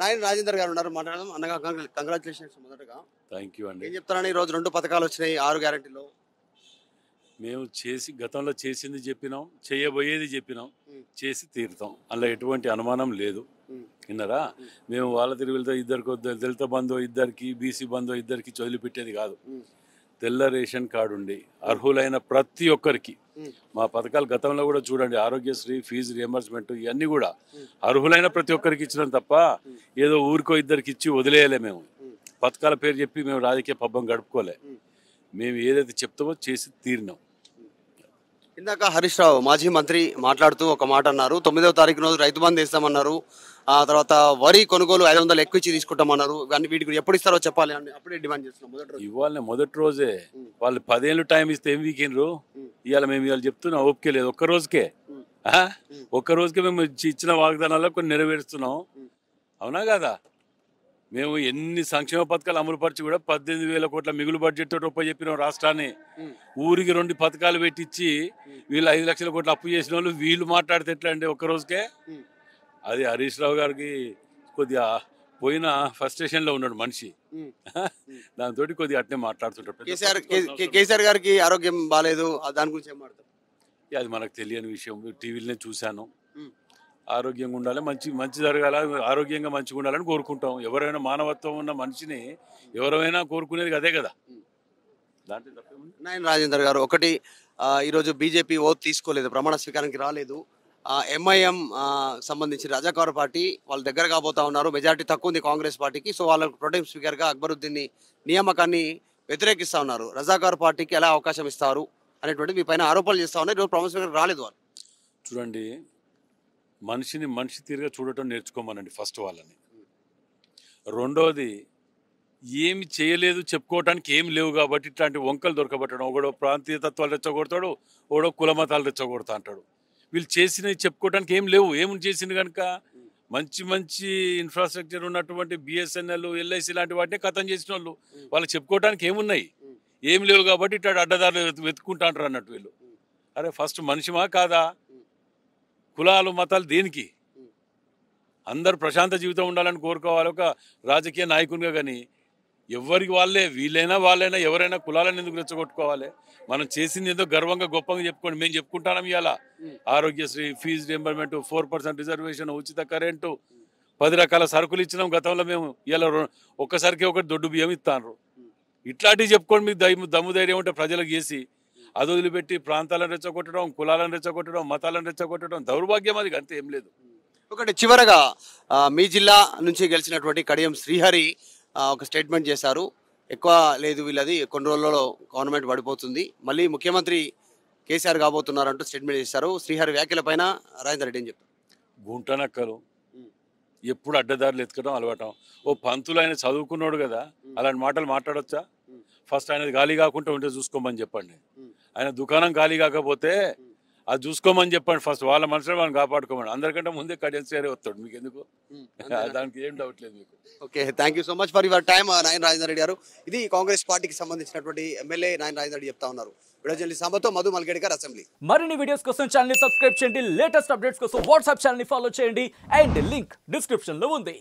నాయని రాజేందర్ గారు ఉన్నారు మాట్లాడదాం అన్నగా కంగ్రాచులేషన్స్ మొదటగా థ్యాంక్ యూ అండి ఏం చెప్తారని ఈరోజు రెండు పథకాలు వచ్చినాయి ఆరు గ్యారంటీలో మేము చేసి గతంలో చేసింది చెప్పినాం చేయబోయేది చెప్పినాం చేసి తీరుతాం అందులో ఎటువంటి అనుమానం లేదు విన్నారా మేము వాళ్ళ తిరుగులతో ఇద్దరికి దళిత బంధు ఇద్దరికి బీసీ బంధు ఇద్దరికి పెట్టేది కాదు తెల్ల రేషన్ కార్డు ఉండి అర్హులైన ప్రతి ఒక్కరికి మా పథకాలు గతంలో కూడా చూడండి ఆరోగ్యశ్రీ ఫీజు రియంబర్స్మెంట్ ఇవన్నీ కూడా అర్హులైన ప్రతి ఒక్కరికి ఇచ్చినాం తప్ప ఏదో ఊరికో ఇద్దరికి ఇచ్చి వదిలేయలే మేము పథకాల పేరు చెప్పి మేము రాజకీయ పబ్బం గడుపుకోలే మేము ఏదైతే చెప్తామో చేసి తీరినాం ఇందాక హరీష్ రావు మాజీ మంత్రి మాట్లాడుతూ ఒక మాట అన్నారు తొమ్మిదవ తారీఖు రోజు రైతు బంధు ఇస్తామన్నారు ఆ తర్వాత వరి కొనుగోలు ఐదు వందలు ఎక్కువ ఇచ్చి తీసుకుంటామన్నారు కానీ వీటికి ఎప్పుడు ఇస్తారో చెప్పాలి అని అప్పుడే డిమాండ్ చేస్తున్నాం రోజు ఇవాళ మొదటి రోజే వాళ్ళు పదేళ్ళు టైం ఇస్తే ఏం వీకినరు ఇవాళ మేము ఇవాళ చెప్తున్నాం ఓపికే లేదు ఒక్క రోజుకే ఒక్క రోజుకే మేము ఇచ్చిన వాగ్దానాల్లో కొన్ని నెరవేరుస్తున్నాం అవునా కదా మేము ఎన్ని సంక్షేమ పథకాలు అమలుపరిచి కూడా పద్దెనిమిది వేల కోట్ల మిగులు బడ్జెట్ తోటి ఒప్ప చెప్పిన రాష్ట్రాన్ని ఊరికి రెండు పథకాలు పెట్టించి వీళ్ళు ఐదు లక్షల కోట్ల అప్పు చేసిన వాళ్ళు వీళ్ళు మాట్లాడితే ఎట్లా అండి ఒక్కరోజుకే అది హరీష్ రావు గారికి కొద్దిగా పోయిన ఫస్ట్ స్టేషన్ లో ఉన్నాడు మనిషి దాంతో కొద్ది అట్నే మాట్లాడుతుంటాడు కేసీఆర్ గారికి ఆరోగ్యం బాగాలేదు దాని గురించి ఏం అది మనకు తెలియని విషయం టీవీలోనే చూశాను ఆరోగ్యంగా ఉండాలి మంచి మంచి జరగాల ఆరోగ్యంగా మంచిగా ఉండాలని కోరుకుంటాం ఎవరైనా మానవత్వం ఉన్న మనిషిని ఎవరైనా కోరుకునేది అదే కదా నాయన రాజేందర్ గారు ఒకటి ఈరోజు బీజేపీ ఓ తీసుకోలేదు ప్రమాణ స్వీకారానికి రాలేదు ఎంఐఎం సంబంధించిన రజాకారు పార్టీ వాళ్ళ దగ్గర కాబోతా ఉన్నారు మెజార్టీ తక్కువ ఉంది కాంగ్రెస్ పార్టీకి సో వాళ్ళకు ప్రొటైమ్ స్పీకర్గా అక్బరుద్దీన్ నియామకాన్ని వ్యతిరేకిస్తూ ఉన్నారు రజాకారు పార్టీకి ఎలా అవకాశం ఇస్తారు అనేటువంటి మీ పైన ఆరోపణలు చేస్తూ ఉన్నారు ఈరోజు ప్రొటైమ్ స్పీకర్ రాలేదు వాళ్ళు చూడండి మనిషిని మనిషి తీరుగా చూడటం నేర్చుకోమనండి ఫస్ట్ వాళ్ళని రెండోది ఏమి చేయలేదు చెప్పుకోవటానికి ఏమి లేవు కాబట్టి ఇట్లాంటి వంకలు దొరకబట్టడం ఒకడో ప్రాంతీయ తత్వాలు రెచ్చగొడతాడు ఒకడో కులమతాలు రెచ్చగొడతా అంటాడు వీళ్ళు చేసినవి చెప్పుకోవడానికి ఏం లేవు ఏమి చేసింది కనుక మంచి మంచి ఇన్ఫ్రాస్ట్రక్చర్ ఉన్నటువంటి బిఎస్ఎన్ఎల్ ఎల్ఐసి లాంటి వాటినే కథం చేసిన వాళ్ళు వాళ్ళు చెప్పుకోవడానికి ఏమున్నాయి ఏం లేవు కాబట్టి ఇట్లా అడ్డదారులు వెతుక్కుంటాంటారు అన్నట్టు వీళ్ళు అరే ఫస్ట్ మనిషిమా కాదా కులాలు మతాలు దేనికి అందరు ప్రశాంత జీవితం ఉండాలని కోరుకోవాలి ఒక రాజకీయ నాయకునిగా కానీ ఎవరికి వాళ్ళే వీళ్ళైనా వాళ్ళైనా ఎవరైనా కులాలను ఎందుకు రెచ్చగొట్టుకోవాలి మనం చేసింది ఏదో గర్వంగా గొప్పగా చెప్పుకోండి మేము చెప్పుకుంటాం ఇవాళ Aarogyasri fee reimbursement four percent reservation ఉచిత కరెంటు పది రకాల సరుకులు ఇచ్చినాం గతంలో మేము ఇలా ఒక్కసారికి ఒకటి దొడ్డు బియ్యం ఇస్తాను ఇట్లాంటివి చెప్పుకోండి మీకు దయ దమ్ము ధైర్యం ఉంటే ప్రజలకు చేసి అది వదిలిపెట్టి ప్రాంతాలను రెచ్చగొట్టడం కులాలను రెచ్చగొట్టడం మతాలను రెచ్చగొట్టడం దౌర్భాగ్యం అది అంతేం ఏం లేదు ఒకటి చివరగా మీ జిల్లా నుంచి గెలిచినటువంటి కడియం శ్రీహరి ఒక స్టేట్మెంట్ చేశారు ఎక్కువ లేదు వీళ్ళది కొన్ని రోజులలో గవర్నమెంట్ పడిపోతుంది మళ్ళీ ముఖ్యమంత్రి కేసీఆర్ కాబోతున్నారంటూ స్టేట్మెంట్ చేశారు శ్రీహరి పైన రాజేందర్ రెడ్డి అని చెప్పారు గుంటనక్కలు ఎప్పుడు అడ్డదారులు ఎత్తుకోవడం అలవాటం ఓ పంతులు ఆయన చదువుకున్నాడు కదా అలాంటి మాటలు మాట్లాడొచ్చా ఫస్ట్ ఆయనది గాలి కాకుండా ఉంటే చూసుకోమని చెప్పండి ఆయన దుకాణం గాలి కాకపోతే అది చూసుకోమని చెప్పండి ఫస్ట్ వాళ్ళ మనసులో వాళ్ళని కాపాడుకోమని అందరికంటే ముందే కడియం సేరే వస్తాడు మీకు ఎందుకు దానికి ఏం డౌట్ లేదు మీకు okay thank you so much for your time నాయన రాజేందర్ రెడ్డి గారు ఇది కాంగ్రెస్ పార్టీకి సంబంధించినటువంటి ఎమ్మెల్యే నాయన రాజేందర్ రెడ్డి చెప్తా ఉన్నారు విడజల్లి మధు అసెంబ్లీ మరిన్ని వీడియోస్ కోసం ఛానల్ సబ్స్క్రైబ్ చేయండి లేటెస్ట్ అప్డేట్స్ కోసం వాట్సాప్ ఛానల్ ఫాలో చేయండి అండ్ లింక్ డిస్క్రిప్షన్ లో ఉంది